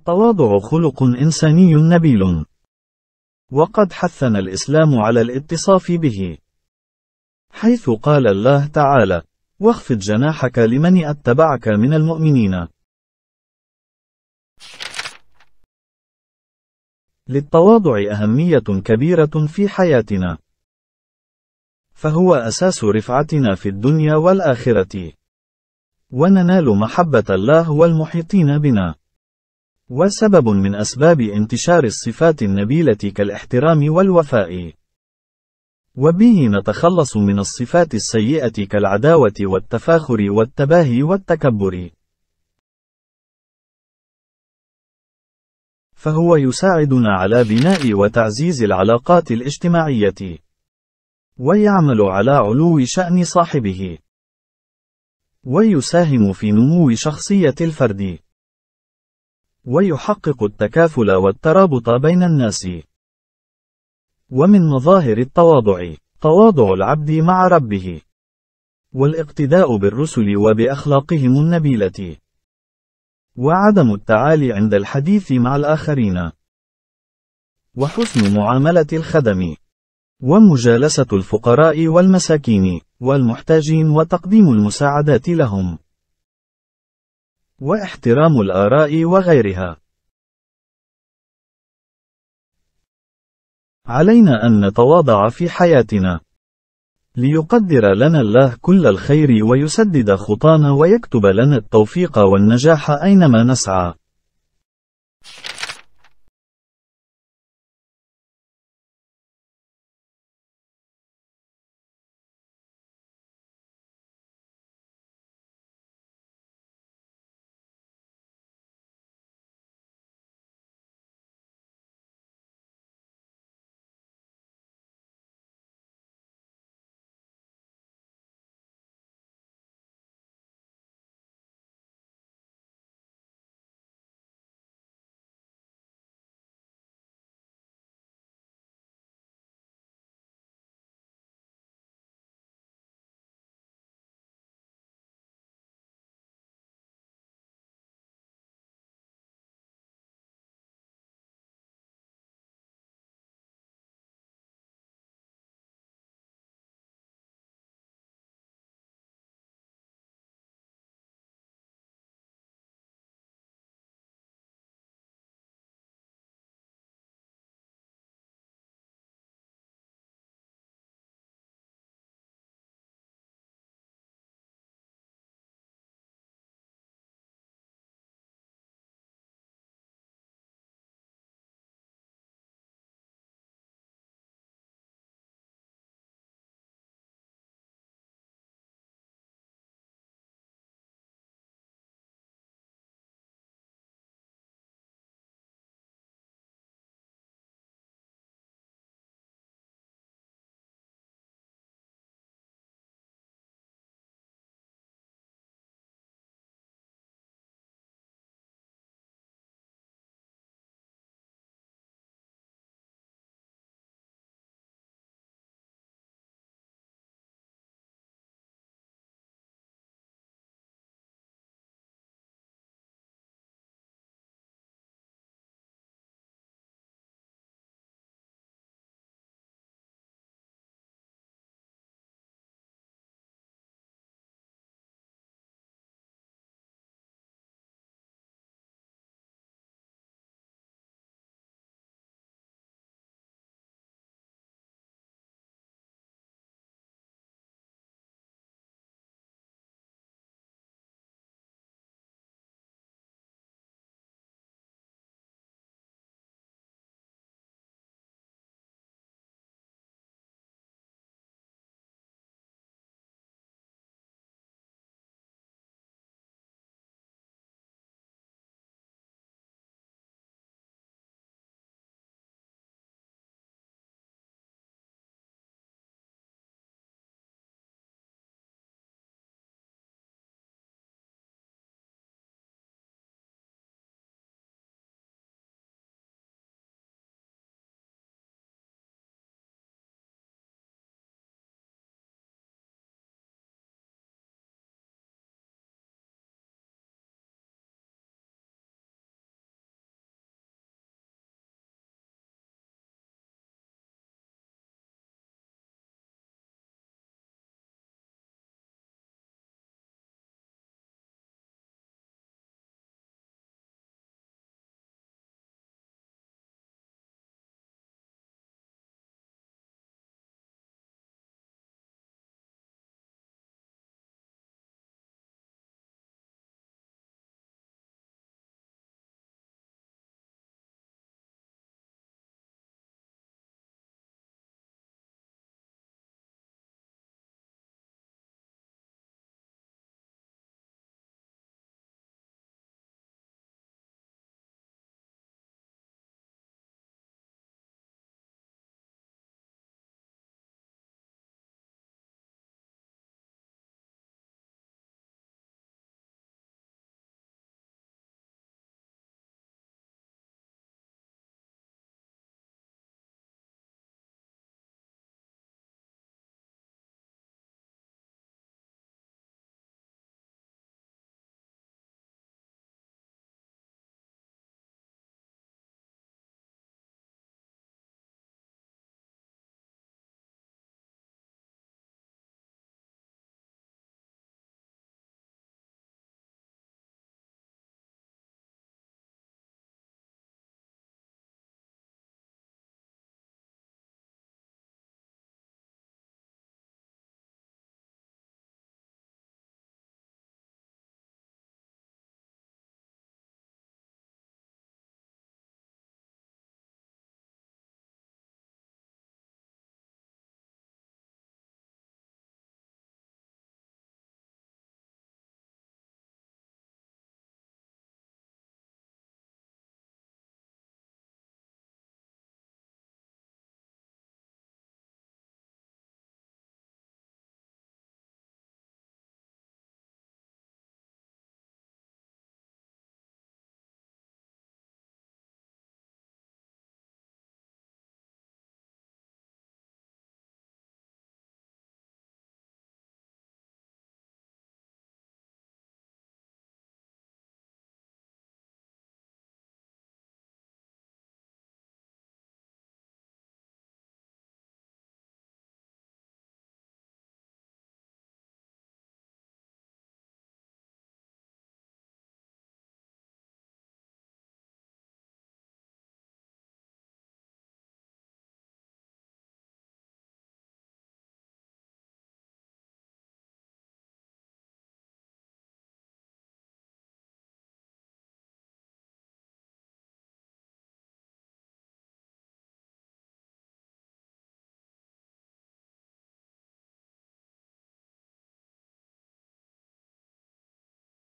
التواضع خلق إنساني نبيل. وقد حثنا الإسلام على الاتصاف به. حيث قال الله تعالى: واخفض جناحك لمن اتبعك من المؤمنين. للتواضع أهمية كبيرة في حياتنا. فهو أساس رفعتنا في الدنيا والآخرة. وننال محبة الله والمحيطين بنا. وسبب من أسباب انتشار الصفات النبيلة كالاحترام والوفاء. وبه نتخلص من الصفات السيئة كالعداوة والتفاخر والتباهي والتكبر. فهو يساعدنا على بناء وتعزيز العلاقات الاجتماعية. ويعمل على علو شأن صاحبه. ويساهم في نمو شخصية الفرد. ويحقق التكافل والترابط بين الناس ومن مظاهر التواضع تواضع العبد مع ربه والاقتداء بالرسل وبأخلاقهم النبيلة وعدم التعالي عند الحديث مع الآخرين وحسن معاملة الخدم ومجالسة الفقراء والمساكين والمحتاجين وتقديم المساعدات لهم واحترام الآراء وغيرها. علينا أن نتواضع في حياتنا. ليقدر لنا الله كل الخير ويسدد خطانا ويكتب لنا التوفيق والنجاح أينما نسعى.